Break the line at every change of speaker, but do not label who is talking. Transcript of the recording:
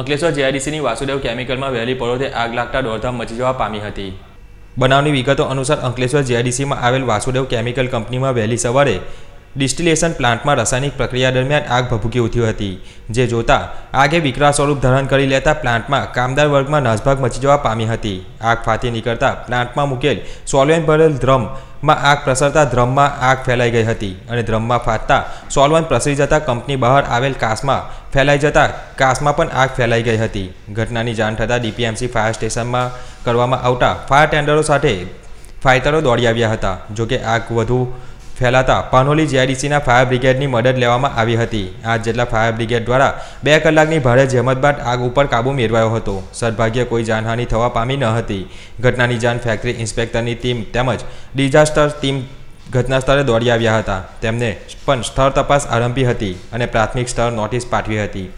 અંકલેશ્વર જેઆઈડીસીની વાસુદેવ કેમિકલમાં વહેલી પડોતે આગ લાગતા દોડધામ મચી જવા પામી હતી
બનાવની વિગતો અનુસાર અંકલેશ્વર જેઆઈડીસીમાં આવેલ વાસુદેવ કેમિકલ કંપનીમાં વહેલી સવારે ડિસ્ટિલેશન પ્લાન્ટમાં રાસાયણિક પ્રક્રિયા દરમિયાન આગ ભભૂકી ઉઠી હતી જે જોતા આગે વિકરાળ સ્વરૂપ ધારણ કરી લેતા પ્લાન્ટમાં કામદાર વર્ગમાં નાસભાગ મચી જવા પામી હતી આગ ફાટી નીકળતા પ્લાન્ટમાં મૂકેલ સોલવેન ભરેલ ધ્રમમાં આગ પ્રસરતા ડ્રમમાં આગ ફેલાઈ ગઈ હતી અને ડ્રમમાં ફાટતા સોલવન પ્રસરી જતા કંપની બહાર આવેલ કાસમાં ફેલાઈ જતા કાસમાં પણ આગ ફેલાઈ ગઈ હતી ઘટનાની જાણ થતાં ડીપીએમસી ફાયર સ્ટેશનમાં કરવામાં આવતા ફાયર ટેન્ડરો સાથે ફાઇટરો દોડી આવ્યા હતા જોકે આગ વધુ ફેલાતા પાનોલી જીઆઈડીસીના ફાયર બ્રિગેડની મદદ લેવામાં આવી હતી આજ જેટલા ફાયર બ્રિગેડ દ્વારા બે કલાકની ભારે જહેમત બાદ આગ ઉપર કાબુ મેળવાયો હતો સદભાગ્ય કોઈ જાનહાનિ થવા પામી ન હતી ઘટનાની જાણ ફેક્ટરી ઇન્સ્પેક્ટરની ટીમ તેમજ ડિઝાસ્ટર ટીમ ઘટના સ્થળે દોડી આવ્યા હતા તેમને પણ સ્થળ તપાસ આરંભી હતી અને પ્રાથમિક સ્થળ નોટિસ પાઠવી હતી